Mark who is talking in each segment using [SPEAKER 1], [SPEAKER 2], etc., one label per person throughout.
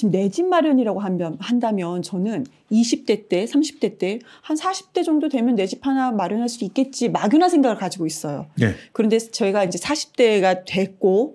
[SPEAKER 1] 지금 내 집 마련이라고 한다면 저는 20대 때, 30대 때, 한 40대 정도 되면 내 집 하나 마련할 수 있겠지, 막연한 생각을 가지고 있어요. 네. 그런데 저희가 이제 40대가 됐고,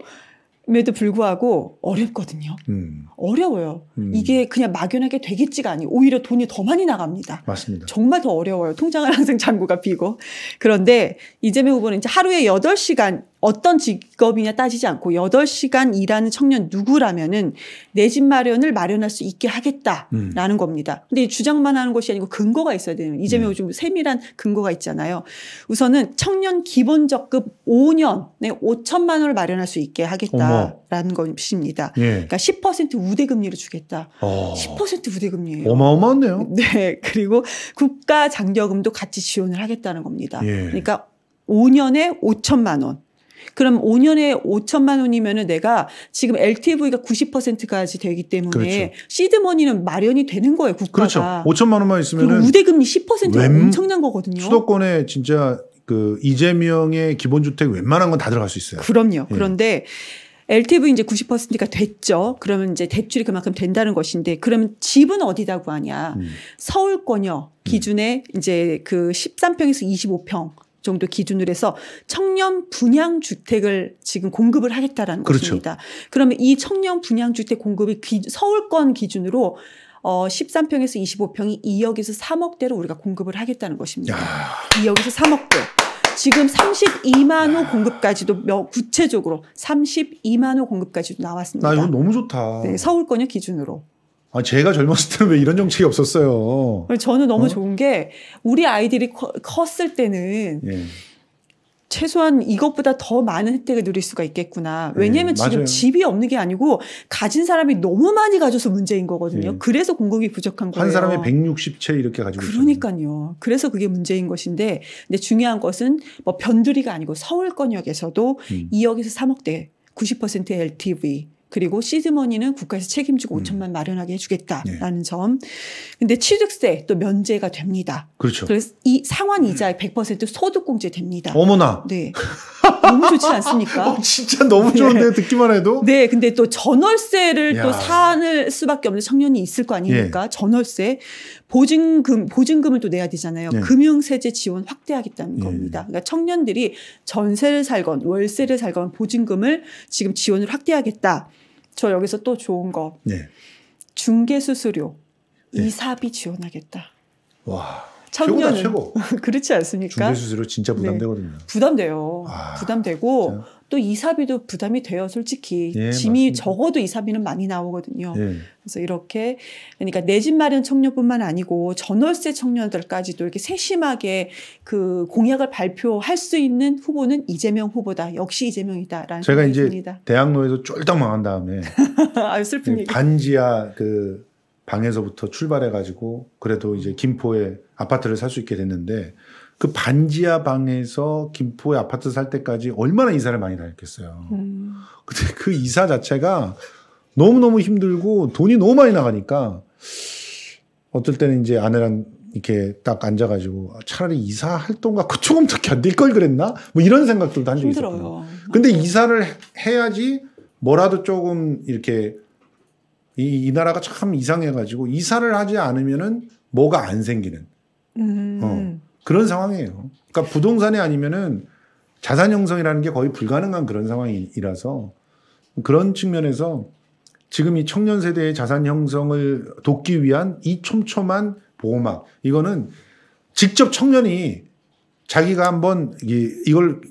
[SPEAKER 1] 에도 불구하고 어렵거든요. 음. 어려워요. 음. 이게 그냥 막연하게 되겠지가 아니 오히려 돈이 더 많이 나갑니다. 맞습니다. 정말 더 어려워요. 통장을 항상 잔고가 비고. 그런데 이재명 후보는 이제 하루에 8시간 어떤 직업이냐 따지지 않고 8시간 일하는 청년 누구라면은 내 집 마련을 마련할 수 있게 하겠다라는 음. 겁니다. 근데 주장만 하는 것이 아니고 근거가 있어야 되는 이재명 요즘 네. 세밀한 근거가 있잖아요. 우선은 청년 기본 적급 5년에 5천만 원을 마련할 수 있게 하겠다라는 어머. 것입니다. 예. 그러니까 10% 우대 금리를 주겠다. 어. 10% 우대 금리예요. 어마어마한데요. 네. 그리고 국가 장려금도 같이 지원을 하겠다는 겁니다. 예. 그러니까 5년에 5천만 원. 그럼 5년에 5천만 원이면은 내가 지금 LTV가 90%까지 되기 때문에 그렇죠. 시드머니는 마련이 되는 거예요, 국가가. 그렇죠.
[SPEAKER 2] 5천만 원만 있으면은 우대금리
[SPEAKER 1] 10%가 엄청난 거거든요.
[SPEAKER 2] 수도권에 진짜 그 이재명의 기본주택 웬만한 건 다 들어갈
[SPEAKER 1] 수 있어요. 그럼요. 예. 그런데 LTV 이제 90%가 됐죠. 그러면 이제 대출이 그만큼 된다는 것인데 그러면 집은 어디다 고하냐 음. 서울권역 기준에 음. 이제 그 13평에서 25평 정도 기준으로 해서 청년 분양 주택을 지금 공급을 하겠다라는 그렇죠. 것입니다. 그러면 이 청년 분양 주택 공급이 기, 서울권 기준으로 어 13평에서 25평이 2억에서 3억대로 우리가 공급을 하겠다는 것입니다. 야. 2억에서 3억대. 지금 32만 호 공급까지도 구체적으로 32만 호 공급까지도 나왔습니다. 나 이거 너무
[SPEAKER 2] 좋다. 네,
[SPEAKER 1] 서울권역 기준으로.
[SPEAKER 2] 아, 제가 젊었을 때는 왜 이런 정책이 없었어요?
[SPEAKER 1] 저는 너무 어? 좋은 게 우리 아이들이 커, 컸을 때는 예. 최소한 이것보다 더 많은 혜택을 누릴 수가 있겠구나. 왜냐하면 예, 지금 집이 없는 게 아니고 가진 사람이 너무 많이 가져서 문제인 거거든요. 예. 그래서 공급이 부족한 거예요. 한 사람이
[SPEAKER 2] 160채 이렇게 가지고 그러니까요.
[SPEAKER 1] 있잖아요. 그래서 그게 문제인 것인데 근데 중요한 것은 뭐 변두리가 아니고 서울권역에서도 음. 2억에서 3억대 90% LTV 그리고 시드머니는 국가에서 책임지고 음. 5천만 마련하게 해주겠다라는 네. 점. 근데 취득세 또 면제가 됩니다. 그렇죠. 그래서 이 상환 이자의 100% 소득공제 됩니다. 어머나. 네. 너무 좋지 않습니까? 어, 진짜 너무 좋은데 네. 듣기만 해도. 네, 근데 또 전월세를 야. 또 사는 수밖에 없는 청년이 있을 거 아닙니까? 예. 전월세 보증금 보증금을 또 내야 되잖아요. 예. 금융세제 지원 확대하겠다는 예. 겁니다. 그러니까 청년들이 전세를 살건 월세를 살건 보증금을 지금 지원을 확대하겠다. 저 여기서 또 좋은 거. 네. 중개 수수료 네. 이사비 지원하겠다. 와. 청년은 최고. 그렇지 않습니까? 중개 수수료
[SPEAKER 2] 진짜 네. 부담되거든요. 네.
[SPEAKER 1] 부담돼요. 아, 부담되고 진짜? 또 이사비도 부담이 돼요, 솔직히. 예, 짐이 맞습니다. 적어도 이사비는 많이 나오거든요. 예. 그래서 이렇게 그러니까 내 집 마련 청년뿐만 아니고 전월세 청년들까지도 이렇게 세심하게 그 공약을 발표할 수 있는 후보는 이재명 후보다. 역시 이재명이다라는 제가 이제 듭니다.
[SPEAKER 2] 대학로에서 쫄딱 망한 다음에
[SPEAKER 1] 아유 슬픈 그 얘기.
[SPEAKER 2] 반지하 그 방에서부터 출발해 가지고 그래도 이제 김포에 아파트를 살 수 있게 됐는데 그 반지하 방에서 김포의 아파트 살 때까지 얼마나 이사를 많이 다녔겠어요. 음. 근데 그 이사 자체가 너무너무 힘들고 돈이 너무 많이 나가니까 어떨 때는 이제 아내랑 이렇게 딱 앉아가지고 차라리 이사 활동과 그 조금 더 견딜 걸 그랬나? 뭐 이런 생각들도 한 적이 있었요 근데 이사를 해야지 뭐라도 조금 이렇게 이, 이 나라가 참 이상해가지고 이사를 하지 않으면은 뭐가 안 생기는.
[SPEAKER 1] 음. 어.
[SPEAKER 2] 그런 상황이에요. 그러니까 부동산이 아니면은 자산 형성이라는 게 거의 불가능한 그런 상황이라서 그런 측면에서 지금 이 청년 세대의 자산 형성을 돕기 위한 이 촘촘한 보호막 이거는 직접 청년이 자기가 한번 이걸 이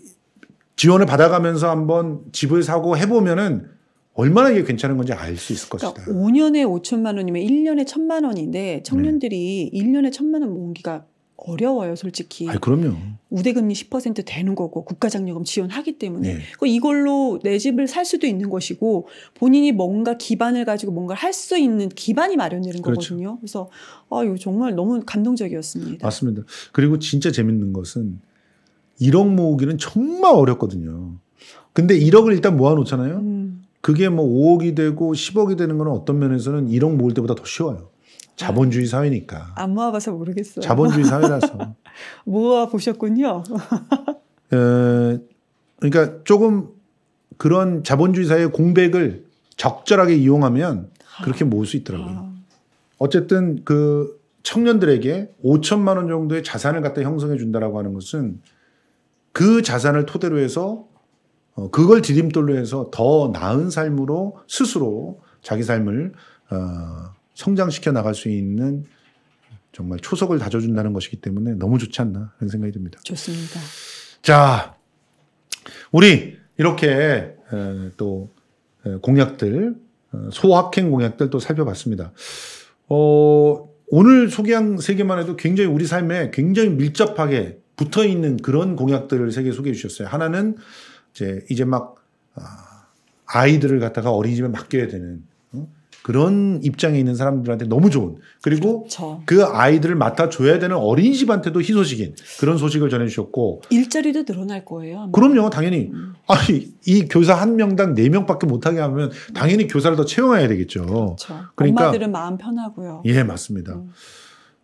[SPEAKER 2] 지원을 받아가면서 한번 집을 사고 해보면은 얼마나 이게 괜찮은 건지 알 수 있을 그러니까
[SPEAKER 1] 것이다. 5년에 5천만 원이면 1년에 1천만 원인데 청년들이 네. 1년에 1천만 원 모으기가 어려워요, 솔직히. 아, 그럼요. 우대금리 10% 되는 거고 국가장려금 지원하기 때문에 네. 이걸로 내 집을 살 수도 있는 것이고 본인이 뭔가 기반을 가지고 뭔가를 할 수 있는 기반이 마련되는 그렇죠. 거거든요. 그래서 아 이거 정말 너무 감동적이었습니다.
[SPEAKER 2] 맞습니다. 그리고 진짜 재밌는 것은 1억 모으기는 정말 어렵거든요. 근데 1억을 일단 모아놓잖아요. 음. 그게 뭐 5억이 되고 10억이 되는 거는 어떤 면에서는 1억 모을 때보다 더 쉬워요. 네. 자본주의 사회니까.
[SPEAKER 1] 안 모아봐서 모르겠어요. 자본주의 사회라서. 모아 보셨군요. 어,
[SPEAKER 2] 그러니까 조금 그런 자본주의 사회의 공백을 적절하게 이용하면 그렇게 모을 수 있더라고요. 아. 어쨌든 그 청년들에게 5천만 원 정도의 자산을 갖다 형성해 준다라고 하는 것은 그 자산을 토대로 해서 어, 그걸 디딤돌로 해서 더 나은 삶으로 스스로 자기 삶을 어, 성장시켜 나갈 수 있는 정말 초석을 다져준다는 것이기 때문에 너무 좋지 않나 하는 생각이 듭니다. 좋습니다. 자, 우리 이렇게 또 공약들 어, 소확행 공약들 또 살펴봤습니다. 어, 오늘 소개한 세 개만 해도 굉장히 우리 삶에 굉장히 밀접하게 붙어 있는 그런 공약들을 세 개 소개해 주셨어요. 하나는 이제 이제 막 아, 아이들을 갖다가 어린이집에 맡겨야 되는 어? 그런 입장에 있는 사람들한테 너무 좋은 그리고 그렇죠. 그 아이들을 맡아줘야 되는 어린 이 집한테도 희소식인 그런 소식을 전해주셨고
[SPEAKER 1] 일자리도 늘어날 거예요. 아마.
[SPEAKER 2] 그럼요, 당연히 음. 아니 이 교사 한 명당 4 명밖에 못하게 하면 당연히 교사를 더 채용해야 되겠죠. 그렇죠. 그러니까 엄마들은
[SPEAKER 1] 마음 편하고요. 예,
[SPEAKER 2] 맞습니다. 음.